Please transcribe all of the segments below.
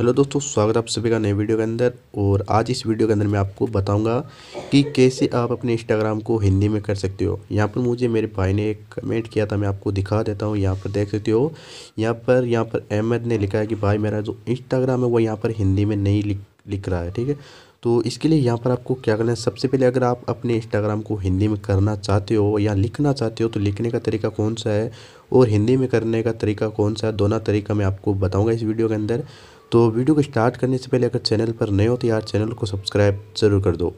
hello दोस्तों स्वागत आप सभी का नए वीडियो के अंदर और आज इस वीडियो के अंदर मैं आपको बताऊंगा कि कैसे आप अपने इंस्टाग्राम को हिंदी में कर सकते हो यहाँ पर मुझे मेरे भाई ने एक कमेंट किया था मैं आपको दिखा देता हूँ यहाँ पर देख सकते हो यहाँ पर यहाँ पर अहमद ने लिखा है कि भाई मेरा जो इंस्टाग्राम है वो यहाँ पर हिंदी में नहीं लिख लिख रहा है ठीक है तो इसके लिए यहाँ पर आपको क्या करना है सबसे पहले अगर आप अपने इंस्टाग्राम को हिंदी में करना चाहते हो या लिखना चाहते हो तो लिखने का तरीका कौन सा है और हिंदी में करने का तरीका कौन सा है दोनों तरीका मैं आपको बताऊँगा इस वीडियो के अंदर तो वीडियो को स्टार्ट करने से पहले अगर चैनल पर नए हो तो यार चैनल को सब्सक्राइब ज़रूर कर दो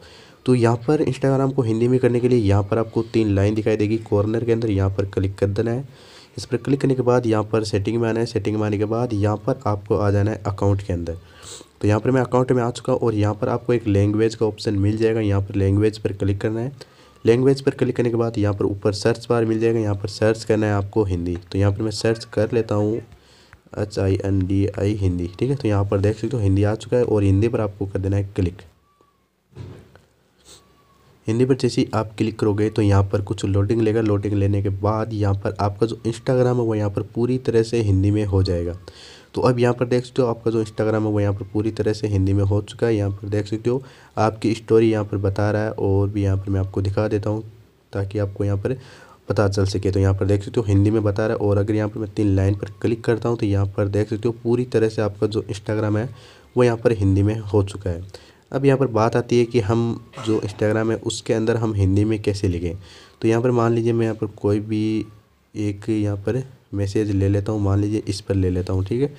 तो यहाँ पर इंस्टाग्राम को हिंदी में करने के लिए यहाँ पर आपको तीन लाइन दिखाई देगी कॉर्नर के अंदर यहाँ पर क्लिक कर देना है इस पर क्लिक करने के बाद यहाँ पर सेटिंग में आना है सेटिंग में आने के बाद यहाँ पर आपको आ जाना है अकाउंट के अंदर तो यहाँ पर मैं अकाउंट में आ चुका और यहाँ पर आपको एक लैंग्वेज का ऑप्शन मिल जाएगा यहाँ पर लैंग्वेज पर क्लिक करना है लैंग्वेज पर क्लिक करने के बाद यहाँ पर ऊपर सर्च बार मिल जाएगा यहाँ पर सर्च करना है आपको हिंदी तो यहाँ पर मैं सर्च कर लेता हूँ H I N D I Hindi ठीक है तो यहाँ पर देख सकते हो हिंदी आ चुका है और हिंदी पर आपको कर देना है क्लिक हिंदी पर जैसे आप क्लिक करोगे तो यहाँ पर कुछ लोडिंग लेगा लोडिंग लेने के बाद यहाँ पर आपका जो इंस्टाग्राम है वो यहाँ पर पूरी तरह से हिंदी में हो जाएगा तो अब यहाँ पर देख सकते हो आपका जो इंस्टाग्राम है वो यहाँ पर पूरी तरह से हिंदी में हो चुका है यहाँ पर देख सकते हो आपकी स्टोरी यहाँ पर बता रहा है और भी यहाँ पर मैं आपको दिखा देता हूँ ताकि आपको यहाँ पर पता चल सके तो यहाँ पर देख सकते हो हिंदी में बता रहा है और अगर यहाँ पर मैं तीन लाइन पर क्लिक करता हूँ तो यहाँ पर देख सकते हो पूरी तरह से आपका जो इंस्टाग्राम है वो यहाँ पर हिंदी में हो चुका है अब यहाँ पर बात आती है कि हम जो इंस्टाग्राम है उसके अंदर हम हिंदी में कैसे लिखें तो यहाँ पर मान लीजिए मैं यहाँ पर कोई भी एक यहाँ पर मैसेज ले लेता हूँ मान लीजिए इस पर ले लेता हूँ ठीक है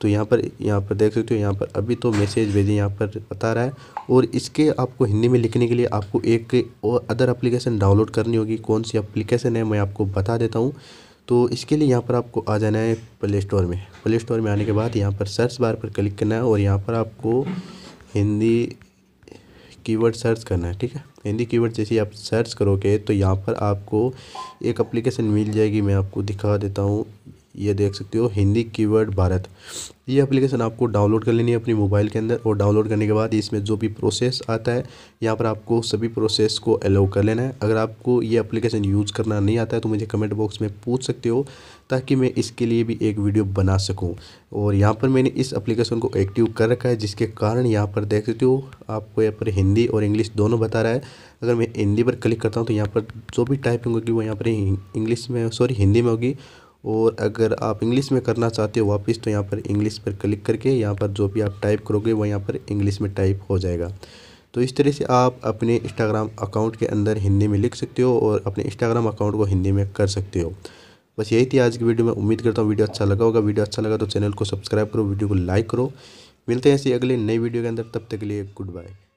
तो यहाँ पर यहाँ पर देख सकते हो यहाँ पर अभी तो मैसेज भेजें यहाँ पर बता रहा है और इसके आपको हिंदी में लिखने के लिए आपको एक और अदर एप्लीकेशन डाउनलोड करनी होगी कौन सी एप्लीकेशन है मैं आपको बता देता हूँ तो इसके लिए यहाँ पर आपको आ जाना है प्ले स्टोर में प्ले स्टोर में आने के बाद यहाँ पर सर्च बार पर क्लिक करना है और यहाँ पर आपको हिंदी कीवर्ड सर्च करना है ठीक है हिंदी कीवर्ड जैसे आप सर्च करोगे तो यहाँ पर आपको एक एप्लीकेशन मिल जाएगी मैं आपको दिखा देता हूँ ये देख सकते हो हिंदी कीवर्ड भारत ये एप्लीकेशन आपको डाउनलोड कर लेनी है अपनी मोबाइल के अंदर और डाउनलोड करने के बाद इसमें जो भी प्रोसेस आता है यहाँ पर आपको सभी प्रोसेस को अलाउ कर लेना है अगर आपको ये एप्लीकेशन यूज़ करना नहीं आता है तो मुझे कमेंट बॉक्स में पूछ सकते हो ताकि मैं इसके लिए भी एक वीडियो बना सकूँ और यहाँ पर मैंने इस अप्लीकेशन को एक्टिव कर रखा है जिसके कारण यहाँ पर देख सकते हो आपको यहाँ पर हिंदी और इंग्लिश दोनों बता रहा है अगर मैं हिंदी पर क्लिक करता हूँ तो यहाँ पर जो भी टाइपिंग होगी वो यहाँ पर इंग्लिश में सॉरी हिंदी में होगी और अगर आप इंग्लिश में करना चाहते हो वापस तो यहाँ पर इंग्लिश पर क्लिक करके यहाँ पर जो भी आप टाइप करोगे वो यहाँ पर इंग्लिश में टाइप हो जाएगा तो इस तरह से आप अपने इंस्टाग्राम अकाउंट के अंदर हिंदी में लिख सकते हो और अपने इंस्टाग्राम अकाउंट को हिंदी में कर सकते हो बस यही थी आज की वीडियो में उम्मीद करता हूँ वीडियो अच्छा लगा होगा वीडियो अच्छा लगा तो चैनल को सब्सक्राइब करो वीडियो को लाइक करो मिलते हैं ऐसे अगले नई वीडियो के अंदर तब तक के लिए गुड बाय